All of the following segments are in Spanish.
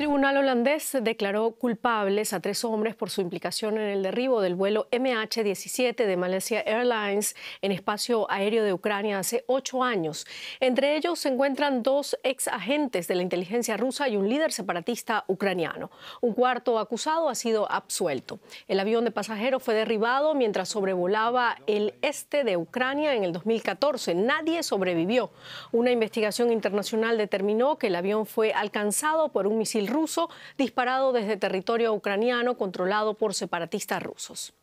tribunal holandés declaró culpables a tres hombres por su implicación en el derribo del vuelo MH17 de Malaysia Airlines en espacio aéreo de Ucrania hace ocho años. Entre ellos se encuentran dos ex agentes de la inteligencia rusa y un líder separatista ucraniano. Un cuarto acusado ha sido absuelto. El avión de pasajeros fue derribado mientras sobrevolaba el este de Ucrania en el 2014. Nadie sobrevivió. Una investigación internacional determinó que el avión fue alcanzado por un misil ruso disparado desde territorio ucraniano controlado por separatistas rusos.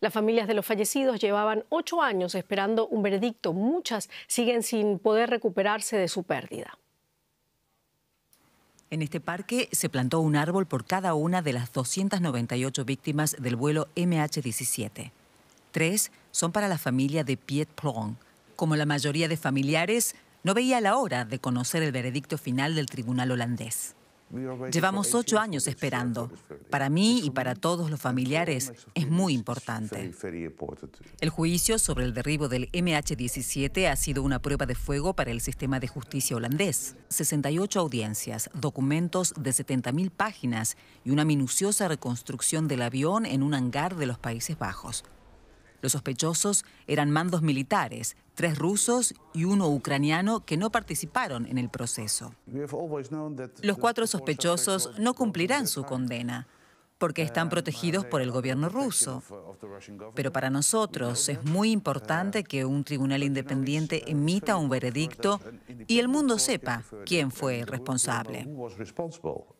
Las familias de los fallecidos llevaban ocho años esperando un veredicto. Muchas siguen sin poder recuperarse de su pérdida. En este parque se plantó un árbol por cada una de las 298 víctimas del vuelo MH17. Tres son para la familia de Piet Plon. Como la mayoría de familiares, no veía la hora de conocer el veredicto final del tribunal holandés. Llevamos ocho años esperando. Para mí y para todos los familiares es muy importante. El juicio sobre el derribo del MH17 ha sido una prueba de fuego para el sistema de justicia holandés. 68 audiencias, documentos de 70.000 páginas y una minuciosa reconstrucción del avión en un hangar de los Países Bajos. Los sospechosos eran mandos militares, tres rusos y uno ucraniano que no participaron en el proceso. Los cuatro sospechosos no cumplirán su condena porque están protegidos por el gobierno ruso. Pero para nosotros es muy importante uh, que un tribunal independiente uh, emita un veredicto y el mundo sepa quién fue responsable.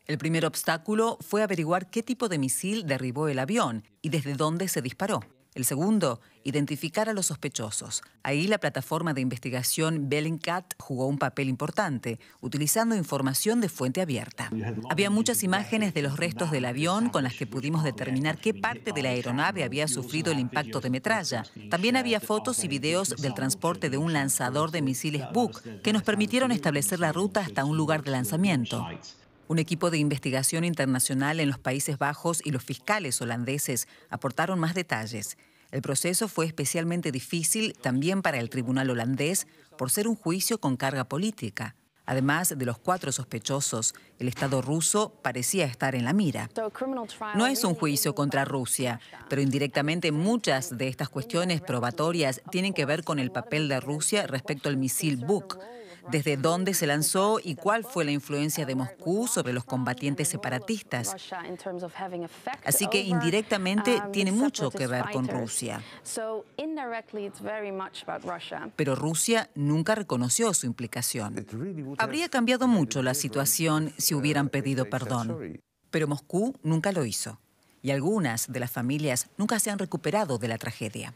El primer obstáculo fue averiguar qué tipo de misil derribó el avión y desde dónde se disparó. El segundo, identificar a los sospechosos. Ahí la plataforma de investigación Bellingcat jugó un papel importante, utilizando información de fuente abierta. Había muchas imágenes de los restos del avión con las que pudimos determinar qué parte de la aeronave había sufrido el impacto de metralla. También había fotos y videos del transporte de un lanzador de misiles Buk que nos permitieron establecer la ruta hasta un lugar de lanzamiento. Un equipo de investigación internacional en los Países Bajos y los fiscales holandeses aportaron más detalles. El proceso fue especialmente difícil también para el tribunal holandés por ser un juicio con carga política. Además de los cuatro sospechosos, el Estado ruso parecía estar en la mira. No es un juicio contra Rusia, pero indirectamente muchas de estas cuestiones probatorias tienen que ver con el papel de Rusia respecto al misil Buk desde dónde se lanzó y cuál fue la influencia de Moscú sobre los combatientes separatistas. Así que indirectamente um, tiene mucho que ver con Rusia. Pero Rusia nunca reconoció su implicación. Habría cambiado mucho la situación si hubieran pedido perdón. Pero Moscú nunca lo hizo. Y algunas de las familias nunca se han recuperado de la tragedia.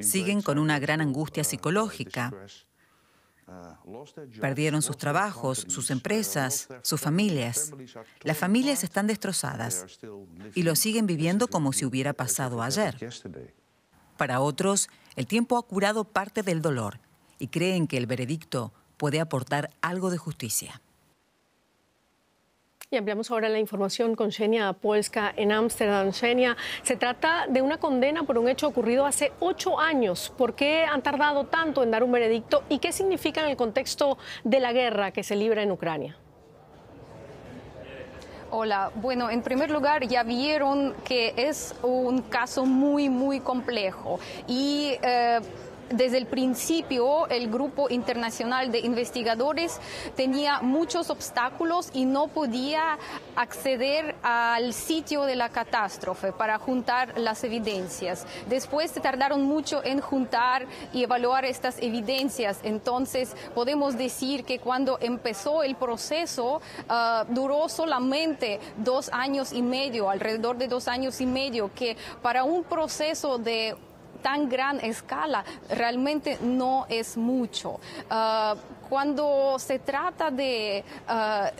Siguen con una gran angustia uh, psicológica. Perdieron sus trabajos, sus empresas, sus familias. Las familias están destrozadas y lo siguen viviendo como si hubiera pasado ayer. Para otros, el tiempo ha curado parte del dolor y creen que el veredicto puede aportar algo de justicia. Y ampliamos ahora la información con Xenia Polska en Ámsterdam. Xenia, se trata de una condena por un hecho ocurrido hace ocho años. ¿Por qué han tardado tanto en dar un veredicto y qué significa en el contexto de la guerra que se libra en Ucrania? Hola, bueno, en primer lugar ya vieron que es un caso muy, muy complejo y... Eh, desde el principio el grupo internacional de investigadores tenía muchos obstáculos y no podía acceder al sitio de la catástrofe para juntar las evidencias. Después se tardaron mucho en juntar y evaluar estas evidencias. Entonces podemos decir que cuando empezó el proceso ah, duró solamente dos años y medio, alrededor de dos años y medio, que para un proceso de tan gran escala realmente no es mucho. Ah, cuando se trata de, eh,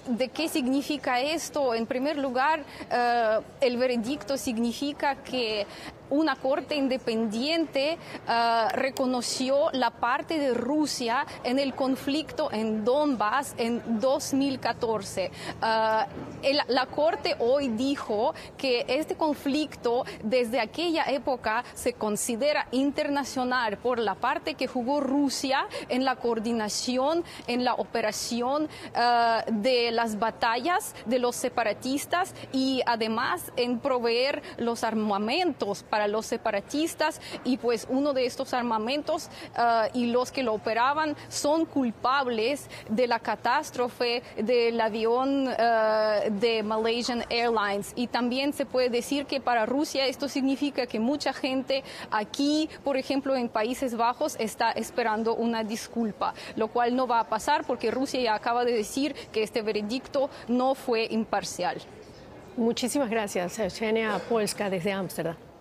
de qué significa esto, en primer lugar, eh, el veredicto significa que una corte independiente eh, reconoció la parte de Rusia en el conflicto en Donbass en 2014. la corte hoy dijo que este conflicto desde aquella época se considera internacional por la parte que jugó Rusia en la coordinación en la operación eh, de las batallas de los separatistas y además en proveer los armamentos para los separatistas y pues uno de estos armamentos eh, y los que lo operaban son culpables de la catástrofe del avión eh, de Malaysian Airlines y también se puede decir que para Rusia esto significa que mucha gente aquí, por ejemplo, en Países Bajos está esperando una disculpa, lo cual no va a pasar porque Rusia ya acaba de decir que este veredicto no fue imparcial. Muchísimas gracias, Eugenia Polska, desde Ámsterdam.